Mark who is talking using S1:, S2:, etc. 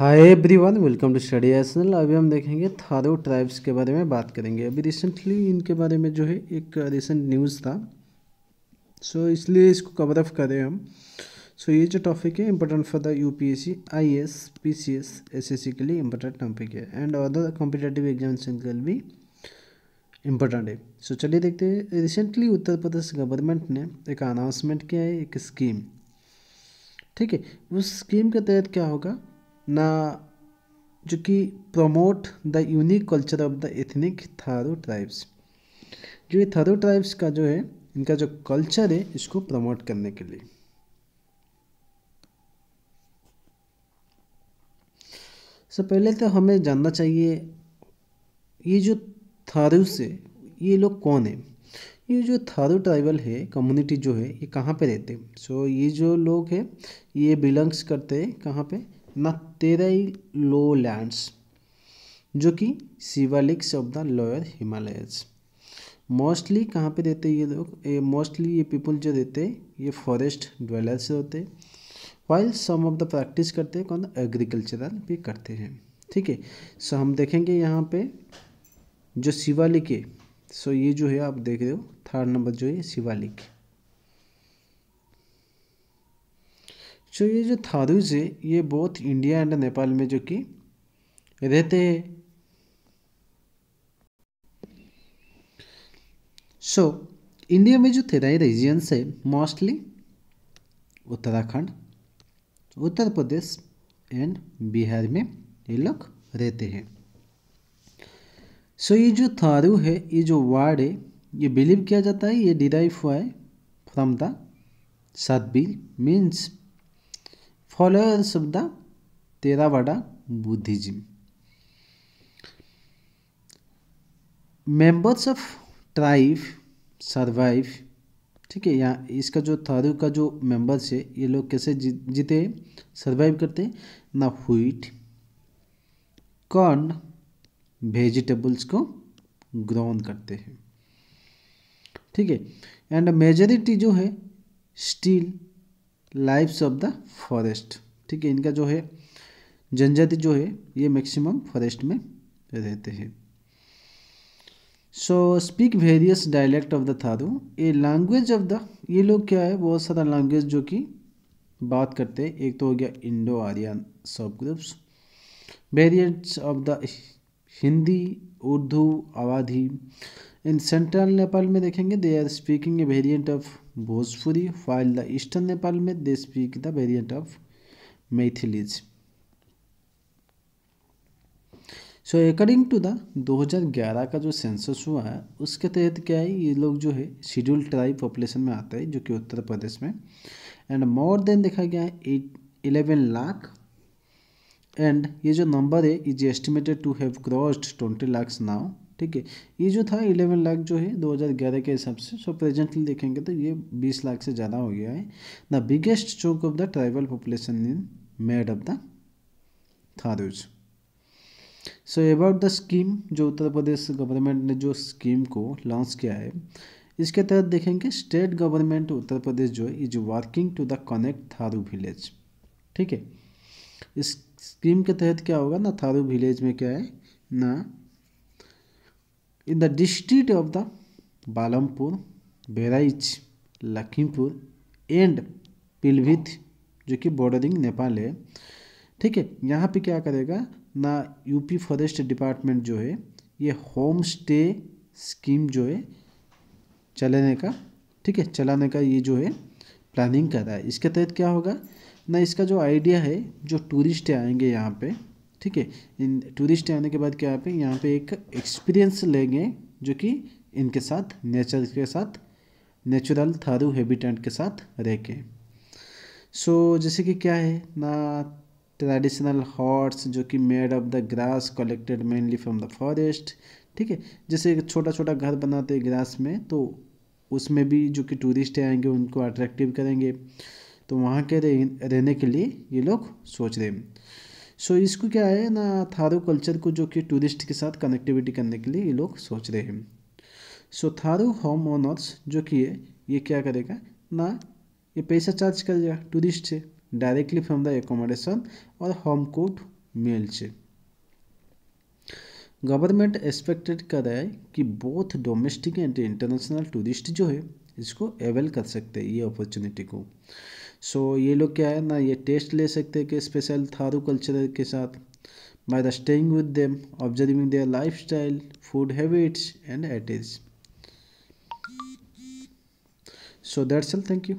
S1: hi everyone welcome to study एसनल अभी हम देखेंगे थारो ट्राइब्स के बारे में बात करेंगे अभी रिसेंटली इनके बारे में जो है एक रिसेंट न्यूज़ था सो so, इसलिए इसको कवर अप करें हम सो so, ये जो टॉपिक है important for the UPSC P S C I S P C S S S C के लिए इम्पोर्टेंट टॉपिक है एंड अदर कॉम्पिटेटिव एग्जाम के लिए भी इम्पोर्टेंट है सो so, चलिए देखते हैं रिसेंटली उत्तर प्रदेश गवर्नमेंट ने एक अनाउंसमेंट किया है एक स्कीम ठीक है उस स्कीम के तहत क्या होगा जो कि promote the unique culture of the ethnic Tharu tribes जो ये थारू ट्राइब्स का जो है इनका जो कल्चर है इसको प्रमोट करने के लिए सब पहले तो हमें जानना चाहिए ये जो थारू से ये लोग कौन है ये जो थारू ट्राइबल है कम्युनिटी जो है ये कहाँ पे रहते हैं सो so, ये जो लोग हैं ये बिलोंग्स करते हैं कहाँ पे नत्तेरई लो लैंड्स जो कि Siwaliks of the lower Himalayas mostly कहाँ पे रहते ये लोग ये मोस्टली ये पीपल जो रहते ये फॉरेस्ट ड्वेलर्स होते while some of the practice करते हैं कौन एग्रीकल्चरल भी करते हैं ठीक है सो हम देखेंगे यहाँ पे जो शिवालिक है सो ये जो है आप देख रहे हो थर्ड नंबर जो है शिवालिक सो ये जो थारूज है ये बोथ इंडिया एंड नेपाल में जो कि रहते हैं सो so, इंडिया में जो तेराई रीजियंस है मोस्टली उत्तराखंड उत्तर प्रदेश एंड बिहार में ये लोग रहते हैं सो so, ये जो थारू है ये जो वर्ड है ये बिलीव किया जाता है ये डिराइव हुआ है फ्रॉम द सतबीर मीन्स फॉलो of तेरा Theravada Buddhism members of tribe survive ठीक है यहाँ इसका जो थारू का जो मेंबर्स है ये लोग कैसे जी, जीते सर्वाइव करते ना व्हीट कॉर्न वेजिटेबल्स को ग्रोन करते हैं ठीक है एंड मेजोरिटी जो है still lives of the forest ठीक है इनका जो है जनजाति जो है ये मैक्सिमम फॉरेस्ट में रहते हैं so speak various dialect of the Tharu ये लैंग्वेज ऑफ द ये लोग क्या है बहुत सारा लैंग्वेज जो कि बात करते हैं एक तो हो गया Indo Aryan sub groups variants of the Hindi Urdu Awadhi in central Nepal में देखेंगे they are speaking a variant of Bhojpuri while the eastern Nepal में they speak the variant of Maithilis so according to the 2011 का जो सेंसस हुआ है उसके तहत क्या है ये लोग जो है शेड्यूल ट्राइब पॉपुलेशन में आता है जो कि उत्तर प्रदेश में एंड मोर देन देखा गया है इलेवन लाख एंड ये जो नंबर है is estimated to have crossed twenty lakhs now ठीक है ये जो था इलेवन लाख जो है दो हज़ार ग्यारह के हिसाब से सो प्रेजेंटली देखेंगे तो ये बीस लाख से ज़्यादा हो गया है द बिगेस्ट चौक of the tribal population in made of the Tharus so about the scheme जो उत्तर प्रदेश गवर्नमेंट ने जो स्कीम को लॉन्च किया है इसके तहत देखेंगे स्टेट गवर्नमेंट उत्तर प्रदेश जो है is working to the connect Tharu village ठीक है इस स्कीम के तहत क्या होगा ना थारू विलेज में क्या है ना in the district of the Balampur Bahraich Lakhimpur and Pilibhit जो कि बॉर्डरिंग नेपाल है ठीक है यहाँ पे क्या करेगा ना यूपी फॉरेस्ट डिपार्टमेंट जो है ये होम स्टे स्कीम जो है चलाने का ठीक है चलाने का ये जो है प्लानिंग कर रहा है इसके तहत क्या होगा ना इसका जो आइडिया है जो टूरिस्ट आएंगे यहाँ पे ठीक है इन टूरिस्ट आने के बाद क्या आप यहाँ पे एक एक्सपीरियंस लेंगे जो कि इनके साथ नेचर के साथ नेचुरल थारू हैबिटेंट के साथ रह के सो so, जैसे कि क्या है ना ट्रेडिशनल हॉर्स जो कि made of the grass collected mainly from the forest ठीक है जैसे छोटा छोटा घर बनाते हैं ग्रास में तो उसमें भी जो कि टूरिस्ट आएंगे उनको अट्रैक्टिव करेंगे तो वहाँ के रहने के लिए ये लोग सोच रहे हैं सो so, इसको क्या है ना थारो कल्चर को जो कि टूरिस्ट के साथ कनेक्टिविटी करने के लिए ये लोग सोच रहे हैं so so, Tharu home owners जो कि है ये क्या करेगा ना ये पैसा चार्ज करेगा टूरिस्ट से डायरेक्टली फ्रॉम द एकोमोडेशन और होम कोर्ट मेल से गवर्नमेंट एक्सपेक्टेड कर रहा है कि both domestic and international tourist जो है इसको अवेल कर सकते हैं ये अपॉर्चुनिटी को सो so, ये लोग क्या है ना ये टेस्ट ले सकते हैं कि स्पेशल थारू कल्चर के साथ by the staying with them observing their style food habits and एटिज so that's all thank you